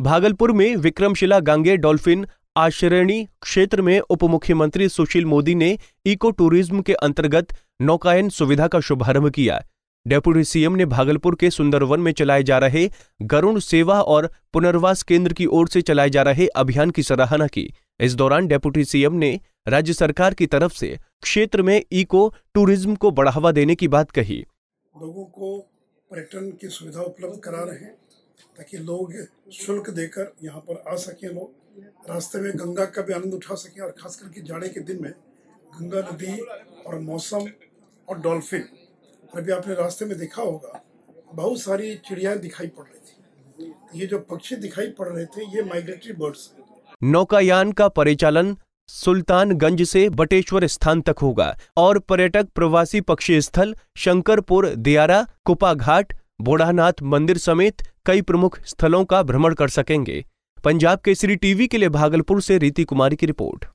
भागलपुर में विक्रमशिला गांगे डॉल्फिन आश्रयणी क्षेत्र में उप मुख्यमंत्री सुशील मोदी ने इको टूरिज्म के अंतर्गत नौकायन सुविधा का शुभारंभ किया डेप्यूटी सीएम ने भागलपुर के सुंदरवन में चलाए जा रहे गरुण सेवा और पुनर्वास केंद्र की ओर से चलाए जा रहे अभियान की सराहना की इस दौरान डेप्यूटी सीएम ने राज्य सरकार की तरफ से क्षेत्र में इको टूरिज्म को बढ़ावा देने की बात कही लोगों को पर्यटन की सुविधा उपलब्ध करा रहे हैं ताकि लोग शुल्क देकर यहाँ पर आ सकें लोग रास्ते में गंगा का भी आनंद उठा सकें और खास करके जाड़े के दिन में गंगा नदी और मौसम और डॉल्फिन अभी आपने रास्ते में देखा होगा बहुत सारी चिड़ियाँ दिखाई पड़ रही थी ये जो पक्षी दिखाई पड़ रहे थे ये माइग्रेटरी बर्ड्स नौकायान का परिचालन सुल्तानगंज से बटेश्वर स्थान तक होगा और पर्यटक प्रवासी पक्षी स्थल शंकरपुर दियारा कुपाघाट बोड़ानाथ मंदिर समेत कई प्रमुख स्थलों का भ्रमण कर सकेंगे पंजाब केसरी टीवी के लिए भागलपुर से रीति कुमारी की रिपोर्ट